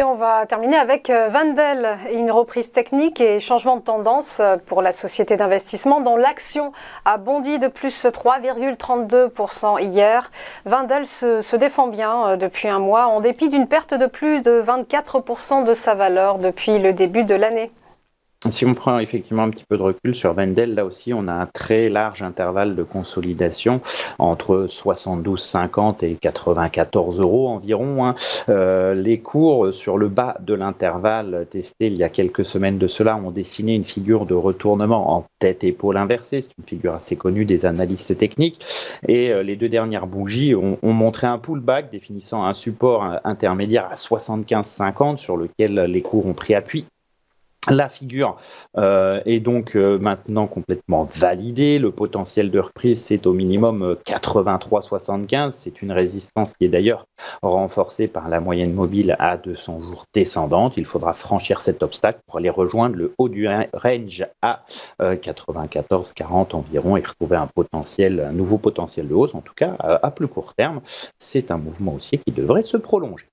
Et on va terminer avec Vandel, euh, une reprise technique et changement de tendance euh, pour la société d'investissement dont l'action a bondi de plus 3,32% hier. Vandel se, se, défend bien euh, depuis un mois en dépit d'une perte de plus de 24% de sa valeur depuis le début de l'année. Si on prend effectivement un petit peu de recul sur Vendel, là aussi, on a un très large intervalle de consolidation entre 72,50 et 94 euros environ. Hein. Euh, les cours sur le bas de l'intervalle testé il y a quelques semaines de cela ont dessiné une figure de retournement en tête-épaule inversée. C'est une figure assez connue des analystes techniques. Et euh, les deux dernières bougies ont montré un pullback définissant un support intermédiaire à 75,50 sur lequel les cours ont pris appui la figure euh, est donc euh, maintenant complètement validée. Le potentiel de reprise, c'est au minimum 83,75. Euh, c'est une résistance qui est d'ailleurs renforcée par la moyenne mobile à 200 jours descendante. Il faudra franchir cet obstacle pour aller rejoindre le haut du range à 94,40 environ et retrouver un potentiel, un nouveau potentiel de hausse, en tout cas à plus court terme. C'est un mouvement haussier qui devrait se prolonger.